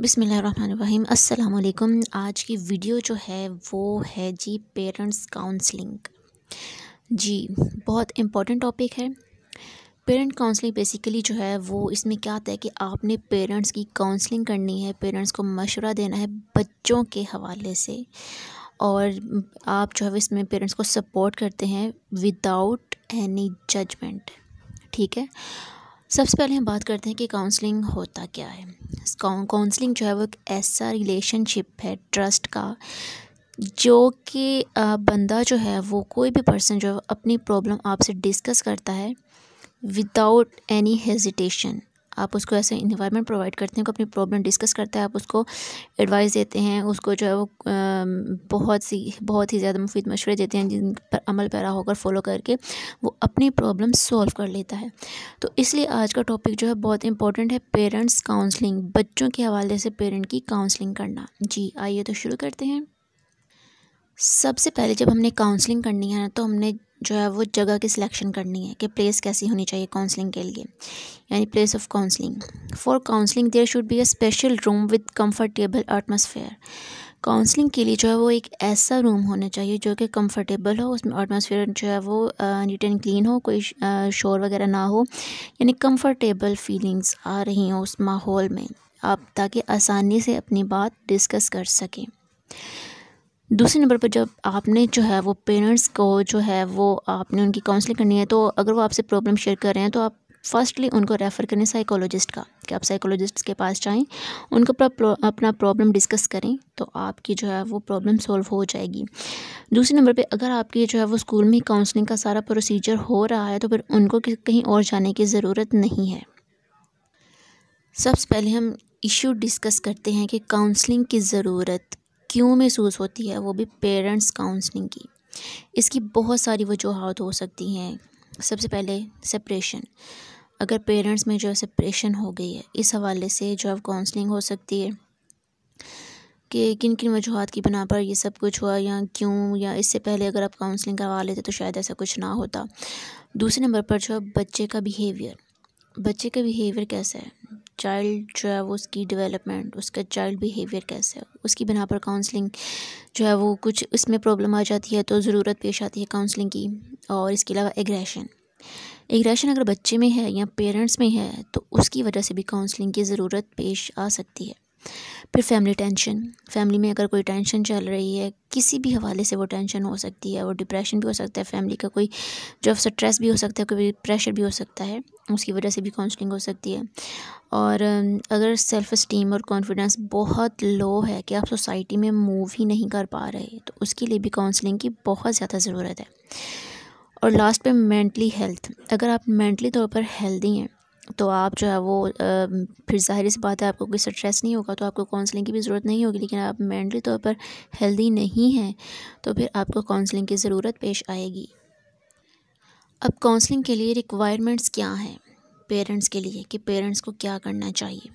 बिसमीम् अल्लाम आज की वीडियो जो है वो है जी पेरेंट्स काउंसलिंग जी बहुत इम्पॉर्टेंट टॉपिक है पेरेंट काउंसलिंग बेसिकली जो है वो इसमें क्या आता है कि आपने पेरेंट्स की काउंसलिंग करनी है पेरेंट्स को मशवरा देना है बच्चों के हवाले से और आप जो है इसमें पेरेंट्स को सपोर्ट करते हैं विदाउट एनी जजमेंट ठीक है सबसे पहले हम बात करते हैं कि काउंसलिंग होता क्या है काउंसलिंग जो है वो एक ऐसा रिलेशनशिप है ट्रस्ट का जो कि बंदा जो है वो कोई भी पर्सन जो है अपनी प्रॉब्लम आपसे डिस्कस करता है विदाउट एनी हेजिटेशन आप उसको ऐसे इन्वायरमेंट प्रोवाइड करते हैं को अपनी प्रॉब्लम डिस्कस करता है आप उसको एडवाइस देते हैं उसको जो है वो बहुत सी बहुत ही ज़्यादा मुफीद मशवरे देते हैं जिन पर अमल पैरा होकर फॉलो करके वो अपनी प्रॉब्लम सॉल्व कर लेता है तो इसलिए आज का टॉपिक जो है बहुत इंपॉर्टेंट है पेरेंट्स काउंसलिंग बच्चों के हवाले से पेरेंट की काउंसलिंग करना जी आइए तो शुरू करते हैं सबसे पहले जब हमने काउंसलिंग करनी है ना तो हमने जो है वो जगह की सिलेक्शन करनी है कि प्लेस कैसी होनी चाहिए काउंसलिंग के लिए यानी place of counselling for counselling there should be a special room with comfortable atmosphere counselling के लिए जो है वो एक ऐसा रूम होना चाहिए जो कि कंफर्टेबल हो उसमें एटमॉस्फेयर जो है वो नीट एंड क्लीन हो कोई शोर वगैरह ना हो यानी कम्फर्टेबल फीलिंग्स आ रही हों उस माहौल में आप ताकि आसानी से अपनी बात डिस्कस कर सकें दूसरे नंबर पर जब आपने जो है वो पेरेंट्स को जो है वो आपने उनकी काउंसलिंग करनी है तो अगर वो आपसे प्रॉब्लम शेयर कर रहे हैं तो आप फर्स्टली उनको रेफ़र करें साइकोलॉजिस्ट का कि आप साइकोलॉजिस्ट के पास जाएं उनको अपना प्रॉब्लम डिस्कस करें तो आपकी जो है वो प्रॉब्लम सॉल्व हो जाएगी दूसरे नंबर पे अगर आपकी जो है वो स्कूल में काउंसलिंग का सारा प्रोसीजर हो रहा है तो फिर उनको कहीं और जाने की ज़रूरत नहीं है सबसे पहले हम इशू डिस्कस करते हैं कि काउंसलिंग की ज़रूरत क्यों महसूस होती है वो भी पेरेंट्स काउंसलिंग की इसकी बहुत सारी वजूहत हो सकती हैं सबसे पहले सेपरेशन अगर पेरेंट्स में जो है सेपरेशन हो गई है इस हवाले से जो है काउंसलिंग हो सकती है कि किन किन वजूहत की बना पर ये सब कुछ हुआ या क्यों या इससे पहले अगर आप काउंसलिंग करवा लेते तो शायद ऐसा कुछ ना होता दूसरे नंबर पर जो है बच्चे का बिहेवियर बच्चे का बिहेवियर कैसा है चाइल्ड जो है वो उसकी डेवलपमेंट उसका चाइल्ड बिहेवियर कैसे है उसकी बिना पर काउंसलिंग जो है वो कुछ उसमें प्रॉब्लम आ जाती है तो ज़रूरत पेश आती है काउंसलिंग की और इसके अलावा एग्रेशन एग्रेशन अगर बच्चे में है या पेरेंट्स में है तो उसकी वजह से भी काउंसलिंग की ज़रूरत पेश आ सकती है फिर फैमिली टेंशन फैमिली में अगर कोई टेंशन चल रही है किसी भी हवाले से वो टेंशन हो सकती है वो डिप्रेशन भी हो सकता है फैमिली का कोई जो स्ट्रेस भी हो सकता है कोई प्रेशर भी हो सकता है उसकी वजह से भी काउंसलिंग हो सकती है और um, अगर सेल्फ़ इस्टीम और कॉन्फिडेंस बहुत लो है कि आप सोसाइटी में मूव ही नहीं कर पा रहे तो उसके लिए भी काउंसलिंग की बहुत ज़्यादा ज़रूरत है और लास्ट पे मेंटली हेल्थ अगर आप मेंटली तौर पर हेल्दी हैं तो आप जो है वो फिर जाहिर सी बात है आपको कोई स्ट्रेस नहीं होगा तो आपको काउंसलिंग की भी ज़रूरत नहीं होगी लेकिन आप मेंटली तौर पर हेल्दी नहीं हैं तो फिर आपको काउंसलिंग की ज़रूरत पेश आएगी अब काउंसलिंग के लिए रिक्वायरमेंट्स क्या हैं पेरेंट्स के लिए कि पेरेंट्स को क्या करना चाहिए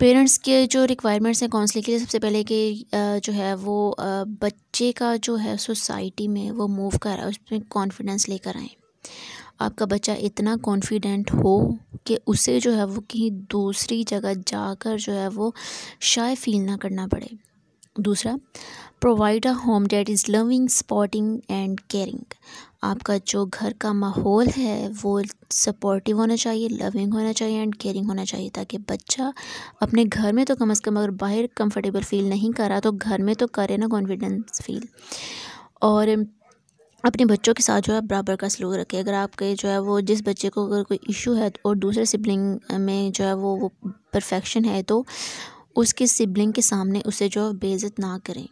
पेरेंट्स के जो रिक्वायरमेंट्स हैं काउंसलिंग के लिए सबसे पहले कि जो है वो बच्चे का जो है सोसाइटी में वो मूव कर उसमें कॉन्फिडेंस लेकर आएँ आपका बच्चा इतना कॉन्फिडेंट हो कि उसे जो है वो कहीं दूसरी जगह जाकर जो है वो शाय फील ना करना पड़े दूसरा provide a home that is loving supporting and caring आपका जो घर का माहौल है वो सपोर्टिव होना चाहिए लविंग होना चाहिए एंड केयरिंग होना चाहिए ताकि बच्चा अपने घर में तो कम अज़ कम अगर बाहर कंफर्टेबल फील नहीं करा तो घर में तो करे ना कॉन्फिडेंस फील और अपने बच्चों के साथ जो है बराबर का सलूक रखें अगर आपके जो है वो जिस बच्चे को अगर कोई इशू है और दूसरे सिबलिंग में जो है वो वो परफेक्शन है तो उसके सिबलिंग के सामने उसे जो है बेइज्जत ना करें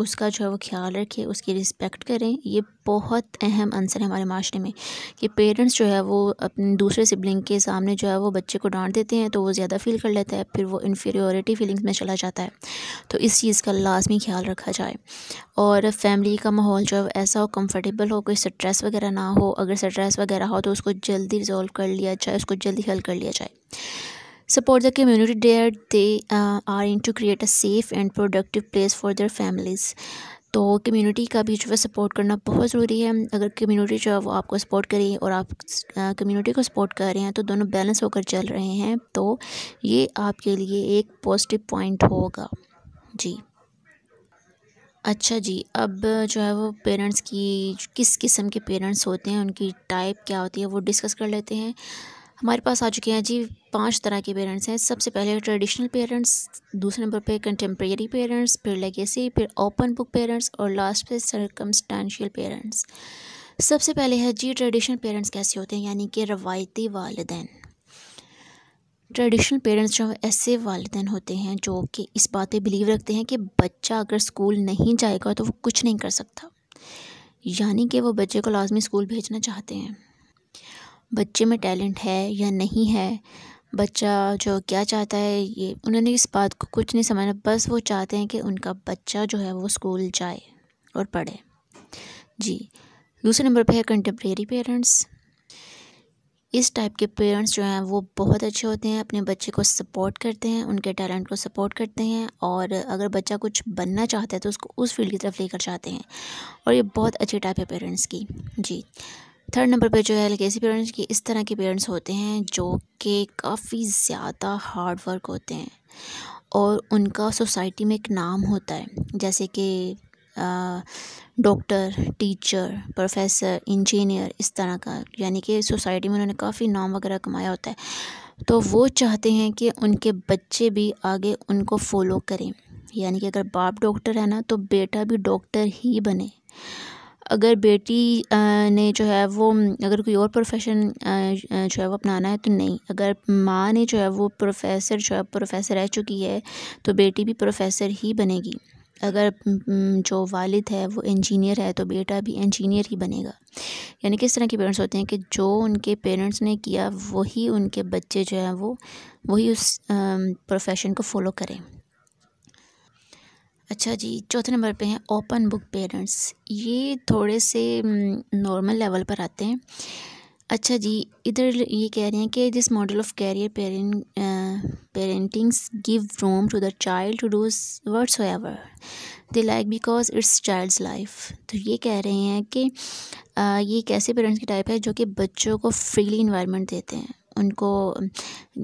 उसका जो है वो ख्याल रखें उसकी रिस्पेक्ट करें ये बहुत अहम अंसर है हमारे माशरे में कि पेरेंट्स जो है वो अपने दूसरे सिबलिंग के सामने जो है वो बच्चे को डांट देते हैं तो वो ज़्यादा फील कर लेता है फिर वो इन्फीरियोरिटी फीलिंग्स में चला जाता है तो इस चीज़ का लाजमी ख्याल रखा जाए और फैमिली का माहौल जो है ऐसा हो कम्फर्टेबल हो कोई स्ट्रेस वगैरह ना हो अगर स्ट्रेस वगैरह हो तो उसको जल्दी रिजॉल्व कर लिया जाए उसको जल्दी हल कर लिया जाए support the community there they uh, are to create create a safe and productive place for their families तो कम्युनिटी का भी जो है सपोर्ट करना बहुत ज़रूरी है अगर कम्युनिटी जो है वो आपको सपोर्ट करें और आप कम्युनिटी uh, को सपोर्ट कर रहे हैं तो दोनों बैलेंस होकर चल रहे हैं तो ये आपके लिए एक पॉजिटिव पॉइंट होगा जी अच्छा जी अब जो है वो पेरेंट्स की किस किस्म के पेरेंट्स होते हैं उनकी टाइप क्या होती है वो डिस्कस कर लेते हैं हमारे पास आ चुके हैं जी पांच तरह के पेरेंट्स हैं सबसे पहले ट्रेडिशनल पेरेंट्स दूसरे नंबर पे कंटेम्प्रेरी पेरेंट्स फिर लेगेसी फिर ओपन बुक पेरेंट्स और लास्ट पे सरकमस्टानशियल पेरेंट्स सबसे पहले है जी ट्रेडिशनल पेरेंट्स कैसे होते हैं यानी कि रवायती वालदेन ट्रेडिशनल पेरेंट्स जो ऐसे वालदेन होते हैं जो कि इस बात पर बिलीव रखते हैं कि बच्चा अगर स्कूल नहीं जाएगा तो वो कुछ नहीं कर सकता यानी कि वो बच्चे को लाजमी स्कूल भेजना चाहते हैं बच्चे में टैलेंट है या नहीं है बच्चा जो क्या चाहता है ये उन्होंने इस बात को कुछ नहीं समझना बस वो चाहते हैं कि उनका बच्चा जो है वो स्कूल जाए और पढ़े जी दूसरे नंबर पे है कंटेम्प्रेरी पेरेंट्स इस टाइप के पेरेंट्स जो हैं वो बहुत अच्छे होते हैं अपने बच्चे को सपोर्ट करते हैं उनके टैलेंट को सपोर्ट करते हैं और अगर बच्चा कुछ बनना चाहता है तो उसको उस फील्ड की तरफ लेकर जाते हैं और ये बहुत अच्छे टाइप है पेरेंट्स की जी थर्ड नंबर पर जो है ऐसे पेरेंट्स की इस तरह के पेरेंट्स होते हैं जो कि काफ़ी ज़्यादा हार्ड वर्क होते हैं और उनका सोसाइटी में एक नाम होता है जैसे कि डॉक्टर टीचर प्रोफेसर इंजीनियर इस तरह का यानी कि सोसाइटी में उन्होंने काफ़ी नाम वगैरह कमाया होता है तो वो चाहते हैं कि उनके बच्चे भी आगे उनको फॉलो करें यानी कि अगर बाप डॉक्टर है ना तो बेटा भी डॉक्टर ही बने अगर बेटी ने जो है वो अगर कोई और प्रोफेशन जो है वो अपनाना है तो नहीं अगर माँ ने जो है वो प्रोफेसर जो है प्रोफेसर रह चुकी है तो बेटी भी प्रोफेसर ही बनेगी अगर जो वालिद है वो इंजीनियर है तो बेटा भी इंजीनियर ही बनेगा यानी किस तरह के पेरेंट्स होते हैं कि जो उनके पेरेंट्स ने किया वही उनके बच्चे जो हैं वो वही उस प्रोफेशन को फॉलो करें अच्छा जी चौथे नंबर पे हैं ओपन बुक पेरेंट्स ये थोड़े से नॉर्मल लेवल पर आते हैं अच्छा जी इधर ये कह रहे हैं कि this model of career parent parentings give room to the child to do whatever they like because it's child's life तो ये कह रहे हैं कि आ, ये एक ऐसे पेरेंट्स की टाइप है जो कि बच्चों को फ्रीली इन्वायरमेंट देते हैं उनको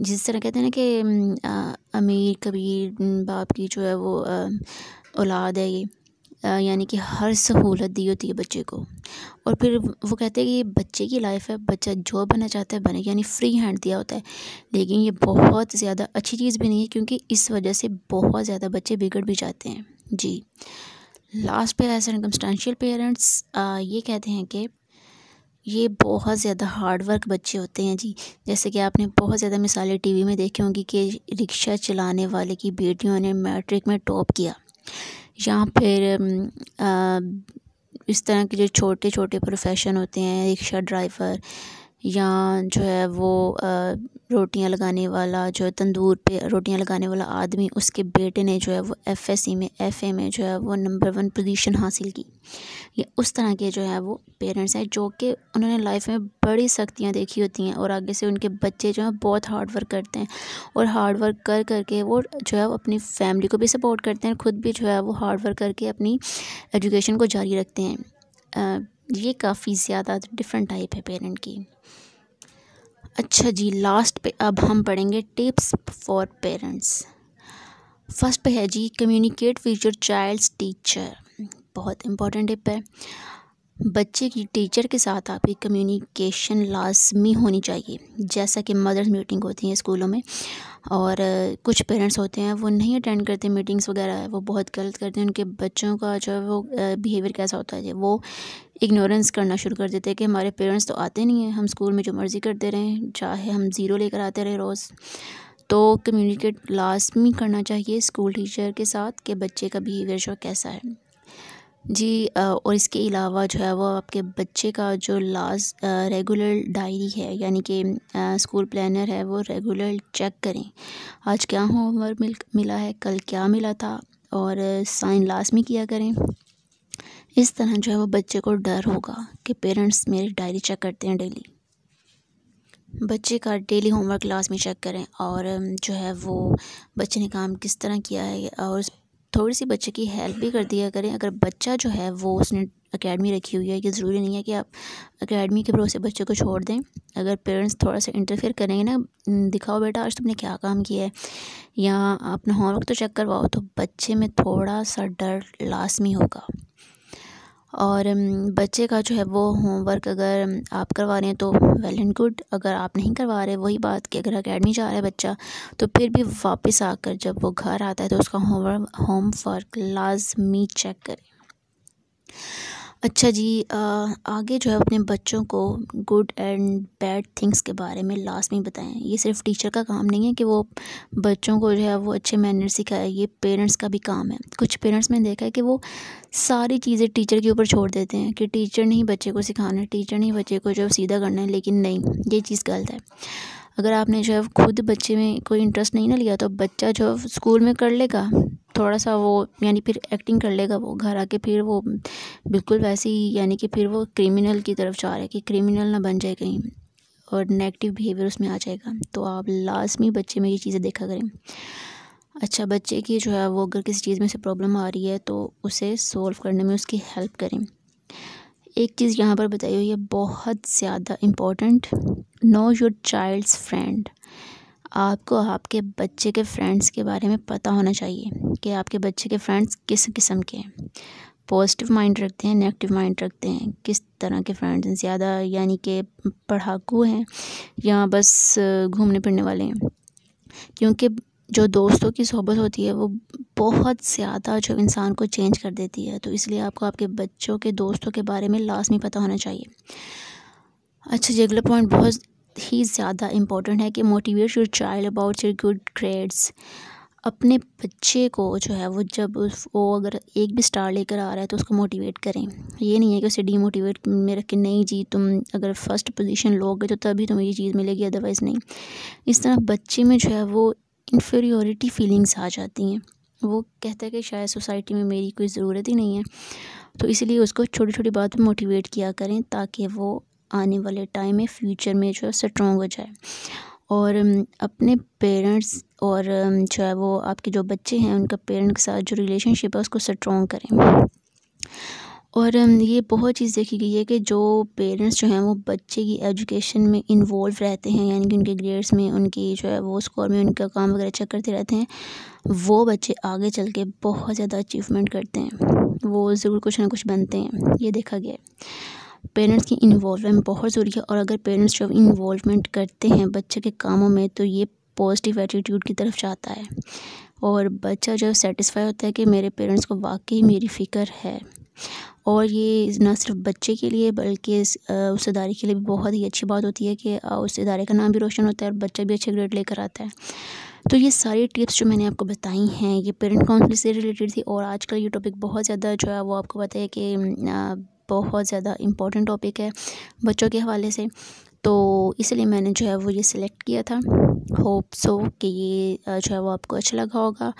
जिस तरह कहते हैं ना कि अमीर कबीर बाप की जो है वो औलाद है ये यानी कि हर सहूलत दी होती है बच्चे को और फिर वो कहते हैं कि ये बच्चे की लाइफ है बच्चा जो बनना चाहता है बने यानी फ्री हैंड दिया होता है लेकिन ये बहुत ज़्यादा अच्छी चीज़ भी नहीं है क्योंकि इस वजह से बहुत ज़्यादा बच्चे बिगड़ भी जाते हैं जी लास्ट पे है कंस्टेंशियल पेरेंट्स ये कहते हैं कि ये बहुत ज़्यादा हार्ड वर्क बच्चे होते हैं जी जैसे कि आपने बहुत ज़्यादा मिसालें टीवी में देखी होंगी कि रिक्शा चलाने वाले की बेटियों ने मैट्रिक में टॉप किया या फिर आ, इस तरह के जो छोटे छोटे प्रोफेशन होते हैं रिक्शा ड्राइवर या जो है वो रोटियां लगाने वाला जो है तंदूर पे रोटियां लगाने वाला आदमी उसके बेटे ने जो है वो एफएससी e में एफए में जो है वो नंबर वन पोजीशन हासिल की ये उस तरह के जो है वो पेरेंट्स हैं जो कि उन्होंने लाइफ में बड़ी सख्तियाँ देखी होती हैं और आगे से उनके बच्चे जो हैं बहुत हार्ड वर्क करते हैं और हार्ड वर्क कर करके वो जो है वो अपनी फैमिली को भी सपोर्ट करते हैं खुद भी जो है वो हार्ड वर्क करके अपनी एजुकेशन को जारी रखते हैं ये काफ़ी ज़्यादा डिफरेंट टाइप है पेरेंट की अच्छा जी लास्ट पे अब हम पढ़ेंगे टिप्स फॉर पेरेंट्स फर्स्ट पे है जी communicate with your child's teacher बहुत इम्पोर्टेंट टिप है बच्चे की टीचर के साथ आपकी कम्युनिकेशन लाजमी होनी चाहिए जैसा कि मदर्स मीटिंग होती हैं स्कूलों में और कुछ पेरेंट्स होते हैं वो नहीं अटेंड करते मीटिंग्स वगैरह वो बहुत गलत करते हैं उनके बच्चों का जो है वो बिहेवियर कैसा होता है वो इग्नोरेंस करना शुरू कर देते हैं कि हमारे पेरेंट्स तो आते नहीं हैं हम स्कूल में जो मर्ज़ी करते रहें चाहे हम ज़ीरो लेकर आते रहें रोज़ तो कम्युनिकेट लाजमी करना चाहिए स्कूल टीचर के साथ कि बच्चे का बिहेवियर जो कैसा है जी और इसके अलावा जो है वो आपके बच्चे का जो लास्ट रेगुलर डायरी है यानी कि स्कूल प्लानर है वो रेगुलर चेक करें आज क्या होमवर्क मिल मिला है कल क्या मिला था और साइन लास्ट में किया करें इस तरह जो है वो बच्चे को डर होगा कि पेरेंट्स मेरी डायरी चेक करते हैं डेली बच्चे का डेली होमवर्क लास्ट में चेक करें और जो है वो बच्चे ने काम किस तरह किया है और थोड़ी सी बच्चे की हेल्प भी कर दिया करें अगर बच्चा जो है वो उसने अकेडमी रखी हुई है ये ज़रूरी नहीं है कि आप अकेडमी के भरोसे बच्चे को छोड़ दें अगर पेरेंट्स थोड़ा सा इंटरफेयर करेंगे ना दिखाओ बेटा आज तुमने क्या काम किया है या अपना होमवर्क तो चेक करवाओ तो बच्चे में थोड़ा सा डर लाजमी होगा और बच्चे का जो है वो होमवर्क अगर आप करवा रहे हैं तो वेल एंड गुड अगर आप नहीं करवा रहे वही बात कि अगर अकेडमी जा रहा है बच्चा तो फिर भी वापस आकर जब वो घर आता है तो उसका होमवर्क होमवर्क लाजमी चेक करें अच्छा जी आ, आगे जो है अपने बच्चों को गुड एंड बैड थिंग्स के बारे में लास्ट में बताएं ये सिर्फ टीचर का काम नहीं है कि वो बच्चों को जो है वो अच्छे मैनर सिखाए ये पेरेंट्स का भी काम है कुछ पेरेंट्स में देखा है कि वो सारी चीज़ें टीचर के ऊपर छोड़ देते हैं कि टीचर ने ही बच्चे को सिखाना है टीचर ने ही बच्चे को जो है सीधा करना है लेकिन नहीं ये चीज़ गलत है अगर आपने जो है खुद बच्चे में कोई इंटरेस्ट नहीं ना लिया तो बच्चा जो स्कूल में कर लेगा थोड़ा सा वो यानी फिर एक्टिंग कर लेगा वो घर आके फिर वो बिल्कुल वैसे ही यानी कि फिर वो क्रिमिनल की तरफ जा रहा है कि क्रिमिनल ना बन जाए कहीं और नेगेटिव बिहेवियर उसमें आ जाएगा तो आप लाजमी बच्चे में ये चीज़ें देखा करें अच्छा बच्चे की जो है वो अगर किसी चीज़ में से प्रॉब्लम आ रही है तो उसे सोल्व करने में उसकी हेल्प करें एक चीज़ यहाँ पर बताई हुई है बहुत ज़्यादा important know your child's friend आपको आपके बच्चे के फ्रेंड्स के बारे में पता होना चाहिए कि आपके बच्चे के फ्रेंड्स किस किस्म के हैं पॉजिटिव माइंड रखते हैं नेगेटिव माइंड रखते हैं किस तरह के फ्रेंड्स हैं ज़्यादा यानी कि पढ़ाकू हैं या बस घूमने फिरने वाले हैं क्योंकि जो दोस्तों की सोहबत होती है वो बहुत ज़्यादा जो इंसान को चेंज कर देती है तो इसलिए आपको आपके बच्चों के दोस्तों के बारे में लाजमी पता होना चाहिए अच्छा जगला अगला पॉइंट बहुत ही ज़्यादा इम्पोर्टेंट है कि motivate your child about your good grades अपने बच्चे को जो है वो जब वो अगर एक भी स्टार लेकर आ रहा है तो उसको मोटिवेट करें ये नहीं है कि उसे डीमोटिवेट में रख के नहीं जी तुम अगर फर्स्ट पोजीशन लोगे तो तभी तुम्हें ये चीज़ मिलेगी अदरवाइज़ नहीं इस तरह बच्चे में जो है वो इन्फेरियोरिटी फीलिंग्स आ जाती हैं वो कहता है कि शायद सोसाइटी में मेरी कोई ज़रूरत ही नहीं है तो इसलिए उसको छोटी छोटी बात पर मोटिवेट किया करें ताकि वो आने वाले टाइम में फ्यूचर में जो है स्ट्रॉन्ग हो जाए और अपने पेरेंट्स और जो है वो आपके जो बच्चे हैं उनका पेरेंट के साथ जो रिलेशनशिप है उसको स्ट्रॉन्ग करें और ये बहुत चीज़ देखी गई है कि जो पेरेंट्स जो हैं वो बच्चे की एजुकेशन में इन्वॉल्व रहते हैं यानी कि उनके ग्रेड्स में उनकी जो है वो स्कोर में उनका काम वगैरह चेक अच्छा करते रहते हैं वो बच्चे आगे चल के बहुत ज़्यादा अचीवमेंट करते हैं वो ज़रूर कुछ ना कुछ बनते हैं ये देखा गया है पेरेंट्स की इन्वॉल्वमेंट बहुत ज़रूरी है और अगर पेरेंट्स जब इन्वॉलमेंट करते हैं बच्चे के कामों में तो ये पॉजिटिव एटीट्यूड की तरफ जाता है और बच्चा जब सेटिस्फाई होता है कि मेरे पेरेंट्स को वाकई मेरी फ़िक्र है और ये ना सिर्फ बच्चे के लिए बल्कि उस इदारे के लिए भी बहुत ही अच्छी बात होती है कि उस इदारे का नाम भी रोशन होता है और बच्चा भी अच्छे ग्रेड लेकर आता है तो ये सारी टिप्स जो मैंने आपको बताई हैं ये पेरेंट काउंसिल से रिलेटेड थी और आजकल ये टॉपिक बहुत ज़्यादा जो है वो आपको पता है कि बहुत ज़्यादा इम्पोर्टेंट टॉपिक है बच्चों के हवाले से तो इसलिए मैंने जो है वो ये सिलेक्ट किया था होप सो कि ये जो है वो आपको अच्छा लगा होगा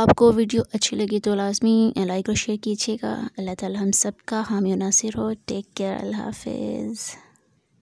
आपको वीडियो अच्छी लगी तो लाजमी लाइक और शेयर कीजिएगा अल्लाह ताला हम सब का हामी नासिर हो टेक केयर अल्लाह हाफिज़